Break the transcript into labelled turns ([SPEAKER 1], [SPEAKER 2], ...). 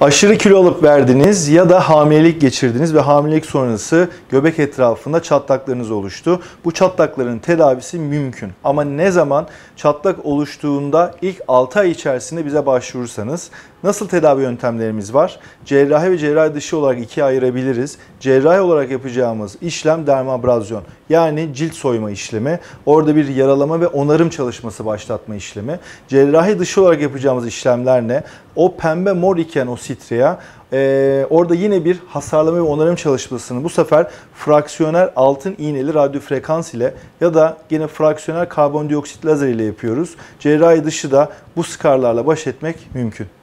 [SPEAKER 1] Aşırı kilo alıp verdiniz ya da hamilelik geçirdiniz ve hamilelik sonrası göbek etrafında çatlaklarınız oluştu. Bu çatlakların tedavisi mümkün. Ama ne zaman çatlak oluştuğunda ilk 6 ay içerisinde bize başvurursanız nasıl tedavi yöntemlerimiz var? Cerrahi ve cerrahi dışı olarak ikiye ayırabiliriz. Cerrahi olarak yapacağımız işlem dermabrazyon yani cilt soyma işlemi. Orada bir yaralama ve onarım çalışması başlatma işlemi. Cerrahi dışı olarak yapacağımız işlemler ne? o pembe mor iken o Sitria e, orada yine bir hasarlama ve onarım çalışmasını bu sefer fraksiyonel altın iğneli radyo frekans ile ya da yine fraksiyonel karbondioksit lazer ile yapıyoruz. Cerrahi dışı da bu skarlarla baş etmek
[SPEAKER 2] mümkün.